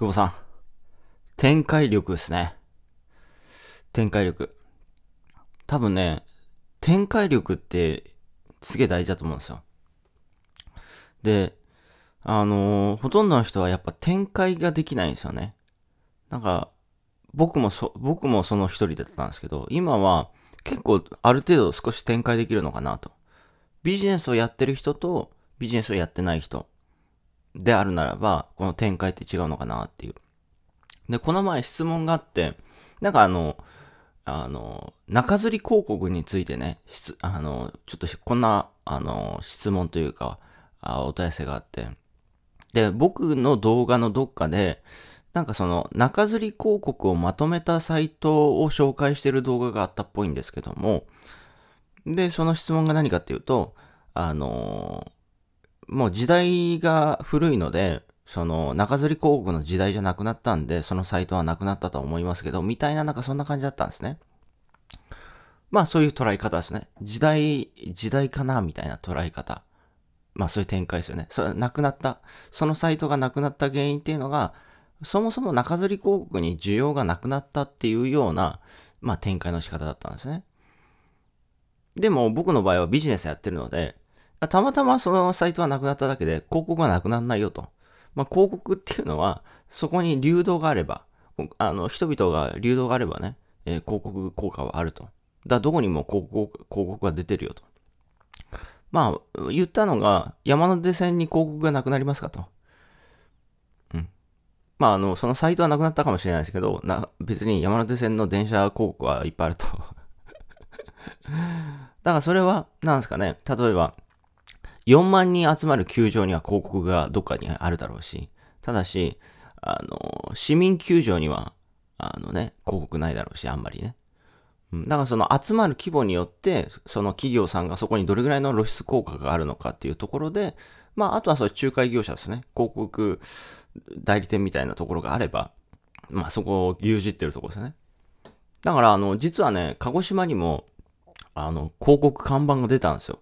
久保さん。展開力ですね。展開力。多分ね、展開力ってすげえ大事だと思うんですよ。で、あのー、ほとんどの人はやっぱ展開ができないんですよね。なんか、僕もそ、僕もその一人だったんですけど、今は結構ある程度少し展開できるのかなと。ビジネスをやってる人とビジネスをやってない人。であるならば、この展開って違うのかなっていう。で、この前質問があって、なんかあの、あの、中吊り広告についてね、あの、ちょっとこんな、あの、質問というか、あお問い合わせがあって、で、僕の動画のどっかで、なんかその中吊り広告をまとめたサイトを紹介してる動画があったっぽいんですけども、で、その質問が何かっていうと、あのもう時代が古いので、その中吊り広告の時代じゃなくなったんで、そのサイトはなくなったと思いますけど、みたいななんかそんな感じだったんですね。まあそういう捉え方ですね。時代、時代かなみたいな捉え方。まあそういう展開ですよね。それなくなった、そのサイトがなくなった原因っていうのが、そもそも中吊り広告に需要がなくなったっていうような、まあ展開の仕方だったんですね。でも僕の場合はビジネスやってるので、たまたまそのサイトはなくなっただけで、広告がなくならないよと。まあ、広告っていうのは、そこに流動があれば、あの、人々が流動があればね、えー、広告効果はあると。だからどこにも広告、広告が出てるよと。まあ、言ったのが、山手線に広告がなくなりますかと。うん。まあ、あの、そのサイトはなくなったかもしれないですけど、な別に山手線の電車広告はいっぱいあると。だからそれは、なんですかね、例えば、4万人集まる球場には広告がどっかにあるだろうし、ただし、あの、市民球場には、あのね、広告ないだろうし、あんまりね。うん、だからその集まる規模によって、その企業さんがそこにどれぐらいの露出効果があるのかっていうところで、まあ、あとはその仲介業者ですね。広告代理店みたいなところがあれば、まあ、そこを牛耳ってるところですね。だから、あの、実はね、鹿児島にも、あの、広告看板が出たんですよ。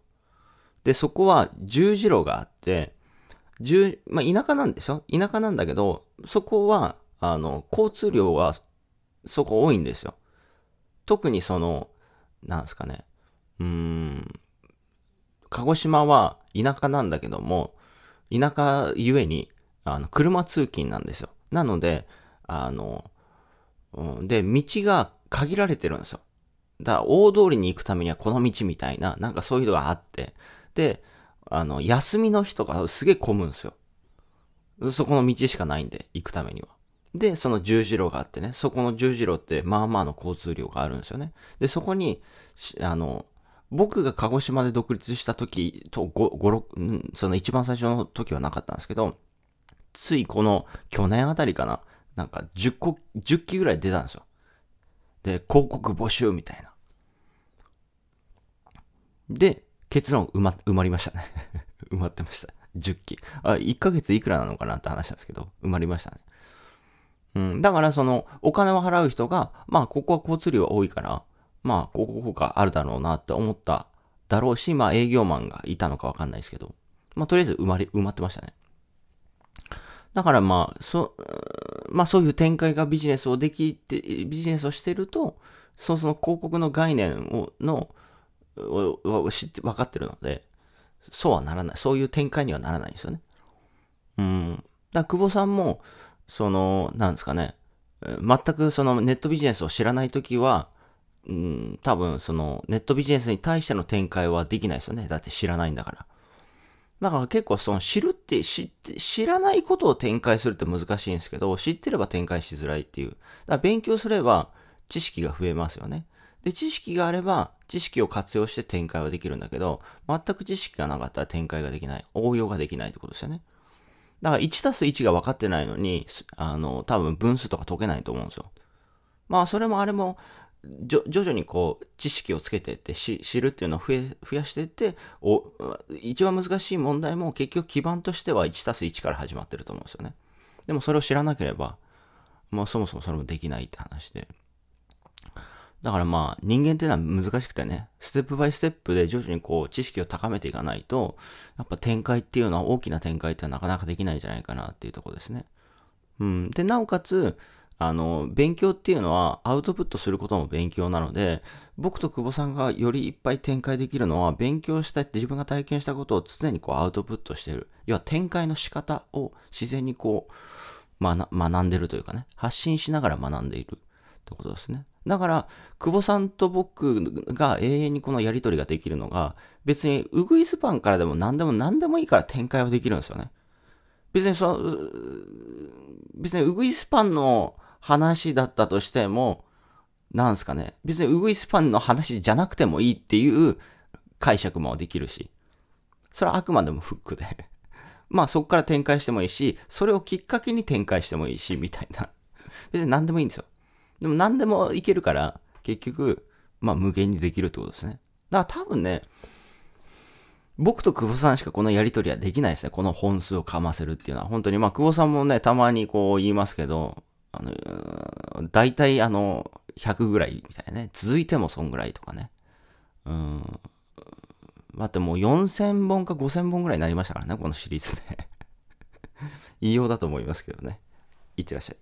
で、そこは十字路があって、十、まあ、田舎なんでしょ田舎なんだけど、そこは、あの、交通量はそこ多いんですよ。特にその、なんですかね、うーん、鹿児島は田舎なんだけども、田舎ゆえに、あの、車通勤なんですよ。なので、あの、うん、で、道が限られてるんですよ。だから、大通りに行くためにはこの道みたいな、なんかそういうのがあって、、あの、休みの日とかすげえ混むんですよ。そこの道しかないんで、行くためには。で、その十字路があってね、そこの十字路ってまあまあの交通量があるんですよね。で、そこに、あの、僕が鹿児島で独立した時と、5、6、その一番最初の時はなかったんですけど、ついこの去年あたりかな、なんか10個、10機ぐらい出たんですよ。で、広告募集みたいな。で、結論埋ま、埋まりましたね 埋まってました。10期。あ、1ヶ月いくらなのかなって話なんですけど、埋まりましたね。うん。だからその、お金を払う人が、まあ、ここは交通量多いから、まあ、ここがあるだろうなって思っただろうし、まあ、営業マンがいたのかわかんないですけど、まあ、とりあえず埋まり、埋まってましたね。だからまあ、そ、まあそういう展開がビジネスをできて、ビジネスをしてると、そうその広告の概念を、の、を知って分かってるので、そうはならない。そういう展開にはならないんですよね。うん。だ久保さんも、その、なんですかね、全くそのネットビジネスを知らないときは、うん、多分そのネットビジネスに対しての展開はできないですよね。だって知らないんだから。だから結構その知るって知って、知らないことを展開するって難しいんですけど、知ってれば展開しづらいっていう。だから勉強すれば知識が増えますよね。で、知識があれば、知識を活用して展開はできるんだけど、全く知識がなかったら展開ができない。応用ができないってことですよね。だから1たす1が分かってないのに、あの、多分分数とか解けないと思うんですよ。まあ、それもあれも、徐々にこう、知識をつけていって知るっていうのを増え増やしていってお、一番難しい問題も結局基盤としては1たす1から始まってると思うんですよね。でもそれを知らなければ、まあそもそもそれもできないって話で。だからまあ人間っていうのは難しくてね、ステップバイステップで徐々にこう知識を高めていかないと、やっぱ展開っていうのは大きな展開ってなかなかできないんじゃないかなっていうとこですね。うん。で、なおかつ、あの、勉強っていうのはアウトプットすることも勉強なので、僕と久保さんがよりいっぱい展開できるのは勉強したって自分が体験したことを常にこうアウトプットしてる。要は展開の仕方を自然にこう、ま、学んでるというかね、発信しながら学んでいる。ってことですね。だから、久保さんと僕が永遠にこのやり取りができるのが、別にウグイスパンからでも何でも何でもいいから展開はできるんですよね。別にその、別にウグイスパンの話だったとしても、なんすかね、別にウグイスパンの話じゃなくてもいいっていう解釈もできるし、それはあくまでもフックで まあそこから展開してもいいし、それをきっかけに展開してもいいし、みたいな。別に何でもいいんですよ。でも何でもいけるから、結局、まあ無限にできるってことですね。だから多分ね、僕と久保さんしかこのやりとりはできないですね。この本数をかませるっていうのは。本当に、まあ久保さんもね、たまにこう言いますけど、あの、大体あの、100ぐらいみたいなね。続いてもそんぐらいとかね。うん。待ってもう4000本か5000本ぐらいになりましたからね、このシリーズでいようだと思いますけどね。いってらっしゃい。